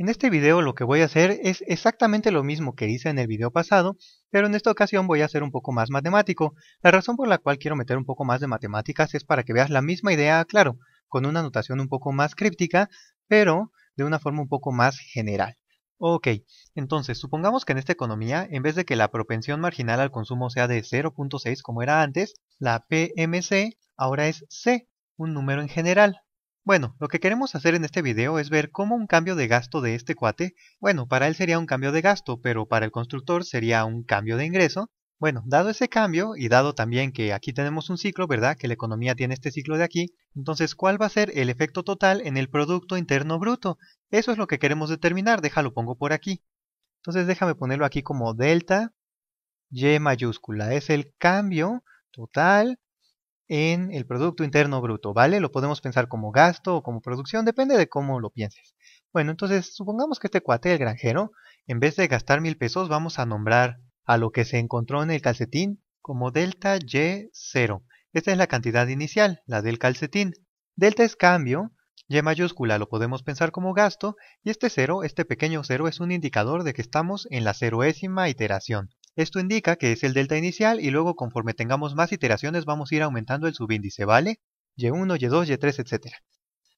En este video lo que voy a hacer es exactamente lo mismo que hice en el video pasado, pero en esta ocasión voy a ser un poco más matemático. La razón por la cual quiero meter un poco más de matemáticas es para que veas la misma idea, claro, con una notación un poco más críptica, pero de una forma un poco más general. Ok, entonces supongamos que en esta economía, en vez de que la propensión marginal al consumo sea de 0.6 como era antes, la PMC ahora es C, un número en general, bueno, lo que queremos hacer en este video es ver cómo un cambio de gasto de este cuate, bueno, para él sería un cambio de gasto, pero para el constructor sería un cambio de ingreso. Bueno, dado ese cambio y dado también que aquí tenemos un ciclo, ¿verdad? Que la economía tiene este ciclo de aquí, entonces ¿cuál va a ser el efecto total en el Producto Interno Bruto? Eso es lo que queremos determinar, déjalo pongo por aquí. Entonces déjame ponerlo aquí como delta Y mayúscula, es el cambio total en el Producto Interno Bruto, ¿vale? Lo podemos pensar como gasto o como producción, depende de cómo lo pienses. Bueno, entonces supongamos que este cuate, el granjero, en vez de gastar mil pesos, vamos a nombrar a lo que se encontró en el calcetín como delta Y0. Esta es la cantidad inicial, la del calcetín. Delta es cambio, Y mayúscula lo podemos pensar como gasto, y este cero, este pequeño cero, es un indicador de que estamos en la ceroésima iteración. Esto indica que es el delta inicial y luego conforme tengamos más iteraciones vamos a ir aumentando el subíndice, ¿vale? Y1, Y2, Y3, etc.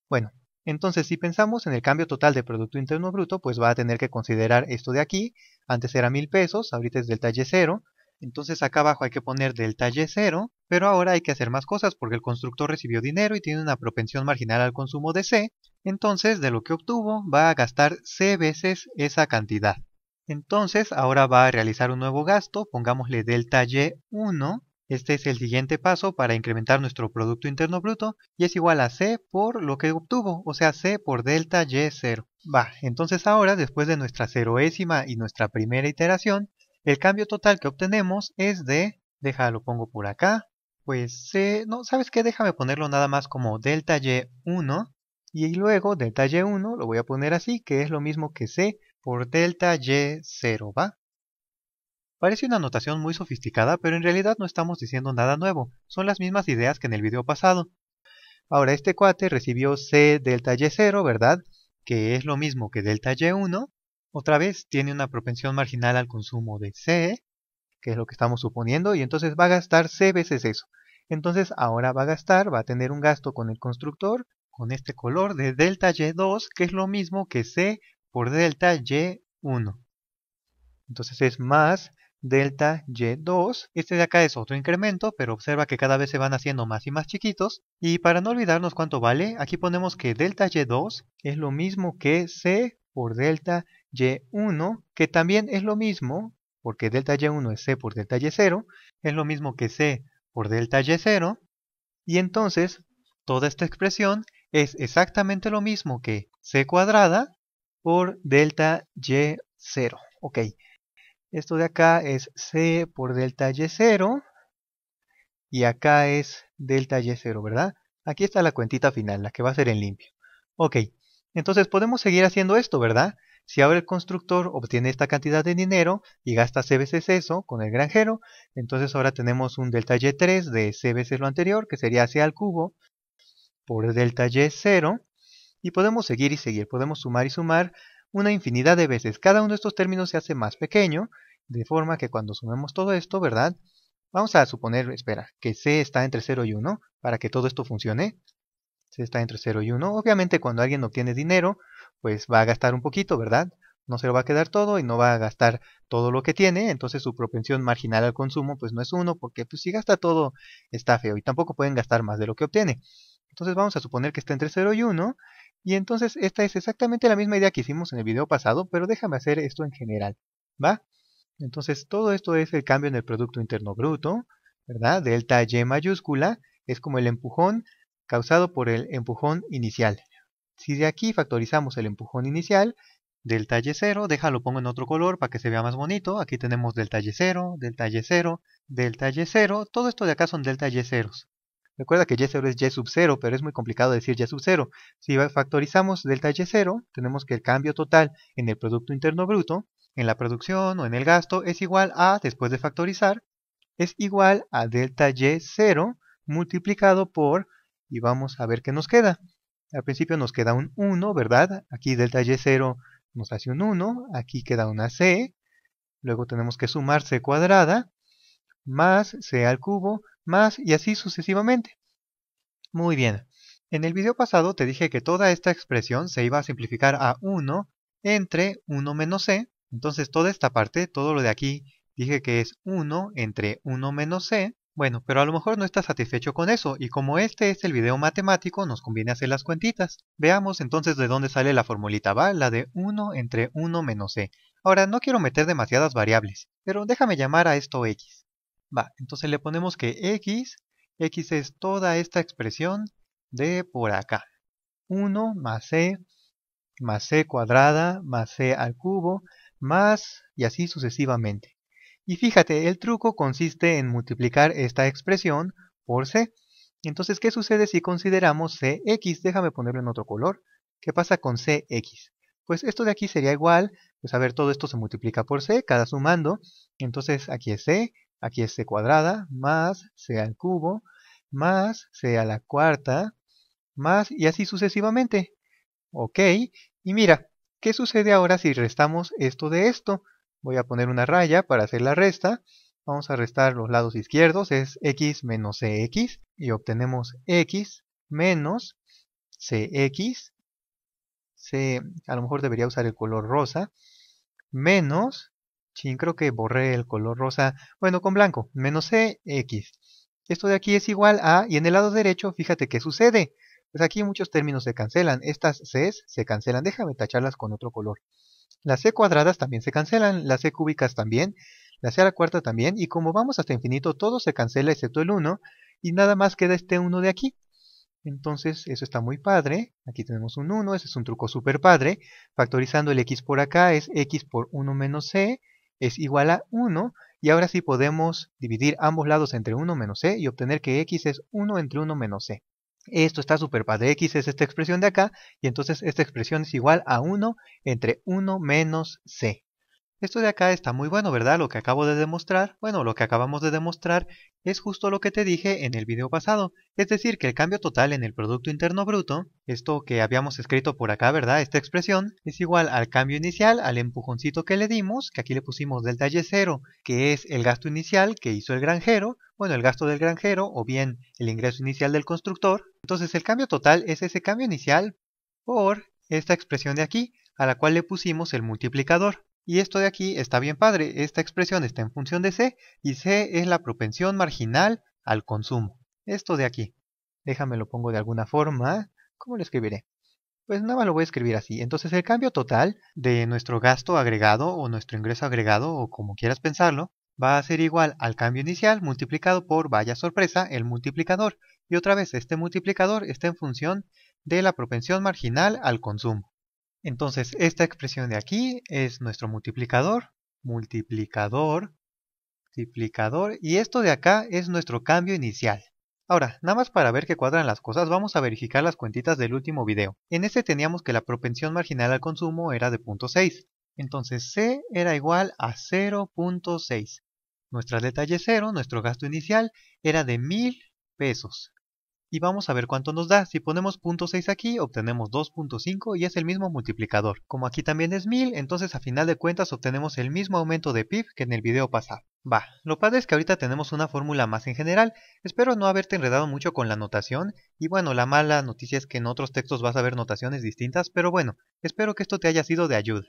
Bueno, entonces si pensamos en el cambio total de Producto Interno Bruto, pues va a tener que considerar esto de aquí. Antes era mil pesos, ahorita es delta Y0. Entonces acá abajo hay que poner delta Y0, pero ahora hay que hacer más cosas porque el constructor recibió dinero y tiene una propensión marginal al consumo de C. Entonces de lo que obtuvo va a gastar C veces esa cantidad. Entonces ahora va a realizar un nuevo gasto, pongámosle delta Y1. Este es el siguiente paso para incrementar nuestro Producto Interno Bruto y es igual a C por lo que obtuvo, o sea C por delta Y0. Va, entonces ahora después de nuestra ceroésima y nuestra primera iteración, el cambio total que obtenemos es de, déjalo pongo por acá, pues, C, no, ¿sabes qué? Déjame ponerlo nada más como delta Y1 y luego delta y1 lo voy a poner así, que es lo mismo que c por delta y0, ¿va? Parece una notación muy sofisticada, pero en realidad no estamos diciendo nada nuevo, son las mismas ideas que en el video pasado. Ahora, este cuate recibió c delta y0, ¿verdad? Que es lo mismo que delta y1. Otra vez, tiene una propensión marginal al consumo de c, que es lo que estamos suponiendo, y entonces va a gastar c veces eso. Entonces ahora va a gastar, va a tener un gasto con el constructor con este color de delta Y2, que es lo mismo que C por delta Y1. Entonces es más delta Y2. Este de acá es otro incremento, pero observa que cada vez se van haciendo más y más chiquitos. Y para no olvidarnos cuánto vale, aquí ponemos que delta Y2 es lo mismo que C por delta Y1, que también es lo mismo, porque delta Y1 es C por delta Y0, es lo mismo que C por delta Y0. Y entonces, toda esta expresión es exactamente lo mismo que c cuadrada por delta y0. Ok, esto de acá es c por delta y0 y acá es delta y0, ¿verdad? Aquí está la cuentita final, la que va a ser en limpio. Ok, entonces podemos seguir haciendo esto, ¿verdad? Si ahora el constructor obtiene esta cantidad de dinero y gasta c veces eso con el granjero, entonces ahora tenemos un delta y3 de c veces lo anterior, que sería c al cubo, por delta y 0 y podemos seguir y seguir, podemos sumar y sumar una infinidad de veces. Cada uno de estos términos se hace más pequeño, de forma que cuando sumemos todo esto, ¿verdad? Vamos a suponer, espera, que C está entre 0 y 1 para que todo esto funcione. C está entre 0 y 1. Obviamente cuando alguien obtiene dinero, pues va a gastar un poquito, ¿verdad? No se lo va a quedar todo y no va a gastar todo lo que tiene, entonces su propensión marginal al consumo pues no es 1, porque pues si gasta todo está feo y tampoco pueden gastar más de lo que obtiene. Entonces vamos a suponer que está entre 0 y 1. Y entonces esta es exactamente la misma idea que hicimos en el video pasado, pero déjame hacer esto en general, ¿va? Entonces todo esto es el cambio en el Producto Interno Bruto, ¿verdad? Delta Y mayúscula es como el empujón causado por el empujón inicial. Si de aquí factorizamos el empujón inicial, delta Y0, déjalo pongo en otro color para que se vea más bonito. Aquí tenemos delta Y0, delta Y0, delta Y0. Todo esto de acá son delta y 0 Recuerda que y0 es y sub 0, pero es muy complicado decir y sub 0. Si factorizamos delta y0, tenemos que el cambio total en el Producto Interno Bruto, en la producción o en el gasto, es igual a, después de factorizar, es igual a delta y0 multiplicado por, y vamos a ver qué nos queda. Al principio nos queda un 1, ¿verdad? Aquí delta y0 nos hace un 1, aquí queda una c, luego tenemos que sumar c cuadrada, más c al cubo, más y así sucesivamente. Muy bien. En el video pasado te dije que toda esta expresión se iba a simplificar a 1 entre 1 menos c. Entonces toda esta parte, todo lo de aquí, dije que es 1 entre 1 menos c. Bueno, pero a lo mejor no estás satisfecho con eso, y como este es el video matemático, nos conviene hacer las cuentitas. Veamos entonces de dónde sale la formulita, ¿va? La de 1 entre 1 menos c. Ahora, no quiero meter demasiadas variables, pero déjame llamar a esto x. Va, entonces le ponemos que x, x es toda esta expresión de por acá. 1 más c más c cuadrada más c al cubo más y así sucesivamente. Y fíjate, el truco consiste en multiplicar esta expresión por c. Entonces, ¿qué sucede si consideramos cx? Déjame ponerlo en otro color. ¿Qué pasa con cx? Pues esto de aquí sería igual, pues a ver, todo esto se multiplica por c, cada sumando. Entonces aquí es c, aquí es c cuadrada, más c al cubo, más c a la cuarta, más y así sucesivamente. Ok, y mira, ¿qué sucede ahora si restamos esto de esto? Voy a poner una raya para hacer la resta. Vamos a restar los lados izquierdos, es x menos cx, y obtenemos x menos cx, c, a lo mejor debería usar el color rosa, menos Chin, creo que borré el color rosa, bueno, con blanco, menos x. Esto de aquí es igual a, y en el lado derecho, fíjate qué sucede. Pues aquí muchos términos se cancelan, estas Cs se cancelan, déjame tacharlas con otro color. Las C cuadradas también se cancelan, las C cúbicas también, las C a la cuarta también, y como vamos hasta infinito, todo se cancela excepto el 1, y nada más queda este 1 de aquí. Entonces, eso está muy padre. Aquí tenemos un 1, ese es un truco súper padre. Factorizando el x por acá es x por 1 menos c, es igual a 1 y ahora sí podemos dividir ambos lados entre 1 menos c y obtener que x es 1 entre 1 menos c. Esto está súper padre, x es esta expresión de acá y entonces esta expresión es igual a 1 entre 1 menos c. Esto de acá está muy bueno, ¿verdad? Lo que acabo de demostrar. Bueno, lo que acabamos de demostrar es justo lo que te dije en el video pasado. Es decir, que el cambio total en el Producto Interno Bruto, esto que habíamos escrito por acá, ¿verdad? Esta expresión, es igual al cambio inicial, al empujoncito que le dimos, que aquí le pusimos del y cero, que es el gasto inicial que hizo el granjero, bueno, el gasto del granjero o bien el ingreso inicial del constructor. Entonces el cambio total es ese cambio inicial por esta expresión de aquí, a la cual le pusimos el multiplicador. Y esto de aquí está bien padre, esta expresión está en función de C y C es la propensión marginal al consumo. Esto de aquí. Déjame lo pongo de alguna forma. ¿Cómo lo escribiré? Pues nada más lo voy a escribir así. Entonces el cambio total de nuestro gasto agregado o nuestro ingreso agregado o como quieras pensarlo va a ser igual al cambio inicial multiplicado por, vaya sorpresa, el multiplicador. Y otra vez, este multiplicador está en función de la propensión marginal al consumo. Entonces, esta expresión de aquí es nuestro multiplicador, multiplicador, multiplicador, y esto de acá es nuestro cambio inicial. Ahora, nada más para ver que cuadran las cosas, vamos a verificar las cuentitas del último video. En este teníamos que la propensión marginal al consumo era de 0.6, entonces C era igual a 0.6. Nuestra detalle cero, nuestro gasto inicial, era de 1000 pesos y vamos a ver cuánto nos da. Si ponemos .6 aquí, obtenemos 2.5 y es el mismo multiplicador. Como aquí también es 1000, entonces a final de cuentas obtenemos el mismo aumento de PIB que en el video pasado. Va, lo padre es que ahorita tenemos una fórmula más en general, espero no haberte enredado mucho con la notación, y bueno, la mala noticia es que en otros textos vas a ver notaciones distintas, pero bueno, espero que esto te haya sido de ayuda.